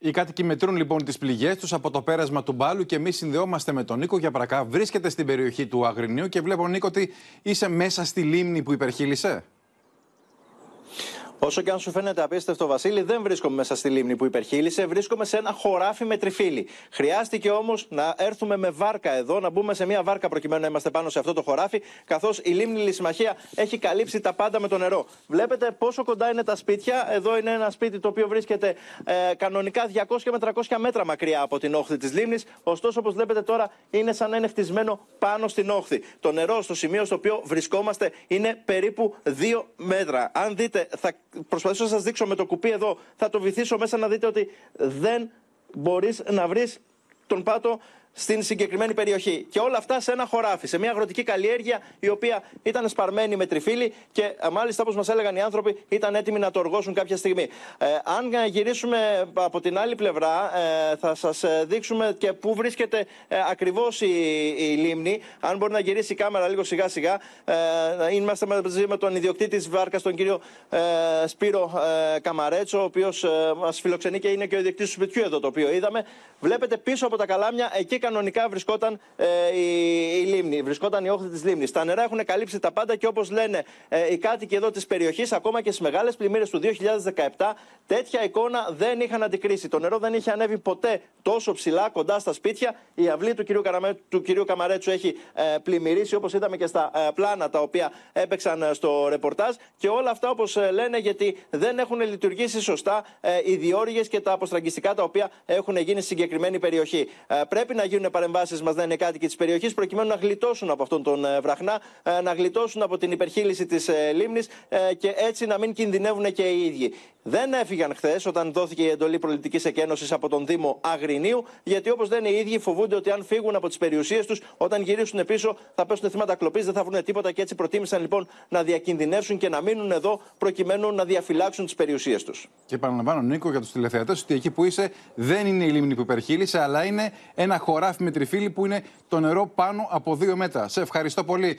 Οι κάτοικοι μετρούν λοιπόν τις πληγές τους από το πέρασμα του μπάλου και εμείς συνδεόμαστε με τον Νίκο Γιαπρακά. Βρίσκεται στην περιοχή του Αγρινίου και βλέπω, Νίκο, ότι είσαι μέσα στη λίμνη που υπερχείλησε. Όσο και αν σου φαίνεται απίστευτο, Βασίλη, δεν βρίσκομαι μέσα στη λίμνη που υπερχείλησε, βρίσκομαι σε ένα χωράφι με τριφύλι. Χρειάστηκε όμως να έρθουμε με βάρκα εδώ, να μπούμε σε μια βάρκα προκειμένου να είμαστε πάνω σε αυτό το χωράφι, καθώς η λίμνη Λησιμαχία έχει καλύψει τα πάντα με το νερό. Βλέπετε πόσο κοντά είναι τα σπίτια. Εδώ είναι ένα σπίτι το οποίο βρίσκεται ε, κανονικά 200 με 300 μέτρα μακριά από την όχθη της λίμνης. Ωστόσο, όπως βλέπετε τώρα, είναι σαν να είναι πάνω στην όχθη. Το νερό στο σημείο στο οποίο βρισκόμαστε είναι περίπου 2 μέτρα. Αν δείτε, θα προσπαθήσω να σας δείξω με το κουπί εδώ, θα το βυθίσω μέσα να δείτε ότι δεν μπορείς να βρεις τον πάτο στην συγκεκριμένη περιοχή. Και όλα αυτά σε ένα χωράφι, σε μια αγροτική καλλιέργεια η οποία ήταν σπαρμένη με τριφύλι και ε, μάλιστα όπως μας έλεγαν οι άνθρωποι ήταν έτοιμοι να το οργώσουν κάποια στιγμή. Ε, αν γυρίσουμε από την άλλη πλευρά, ε, θα σας ε, δείξουμε και πού βρίσκεται ε, ακριβώς η, η, λίμνη. Αν μπορεί να γυρίσει η κάμερα λίγο σιγά σιγά. Ε, είμαστε μαζί με τον ιδιοκτήτη της βάρκας, τον κύριο ε, Σπύρο Καμαρέτσο, ο οποίος ε, μας φιλοξενεί και είναι και ο ιδιοκτήτης του σπιτιού εδώ το οποίο είδαμε. Βλέπετε πίσω από τα καλάμια εκεί κανονικά βρισκόταν ε, η, η λίμνη, βρισκόταν η όχθη της λίμνης. Τα νερά έχουν καλύψει τα πάντα και όπως λένε ε, οι κάτοικοι εδώ της περιοχής, ακόμα και στις μεγάλες πλημμύρες του 2017, τέτοια εικόνα δεν είχαν αντικρίσει. Το νερό δεν είχε ανέβει ποτέ τόσο ψηλά κοντά στα σπίτια. Η αυλή του κυρίου, Καραμέ, του κυρίου Καμαρέτσου έχει ε, πλημμυρίσει, όπως είδαμε και στα ε, πλάνα τα οποία έπαιξαν ε, στο ρεπορτάζ. Και όλα αυτά, όπως ε, λένε, γιατί δεν έχουν λειτουργήσει σωστά ε, οι διόρυγε και τα αποστραγγιστικά τα οποία έχουν γίνει στη συγκεκριμένη περιοχή. Πρέπει να γίνουν παρεμβάσεις μας δεν είναι κάτοικοι της περιοχής, προκειμένου να γλιτώσουν από αυτόν τον ε, βραχνά, ε, να γλιτώσουν από την υπερχείληση της ε, λίμνης και έτσι να μην κινδυνεύουν και οι ίδιοι. Δεν έφυγαν χθες όταν δόθηκε η εντολή προληπτικής εκένωσης από τον Δήμο Αγρινίου, γιατί όπως λένε οι ίδιοι φοβούνται ότι αν φύγουν από τις περιουσίες τους, όταν γυρίσουν πίσω θα πέσουν θύματα κλοπής, δεν θα βρουν τίποτα και έτσι προτίμησαν λοιπόν να διακινδυνεύσουν και να μείνουν εδώ προκειμένου να διαφυλάξουν τις περιουσίες τους. Και παραλαμβάνω, Νίκο, για τους τηλεθεατές ότι εκεί που είσαι δεν είναι η λίμνη που υπερχείλησε, αλλά είναι ένα χώρο χωράφι με τριφύλι που είναι το νερό πάνω από δύο μέτρα. Σε ευχαριστώ πολύ.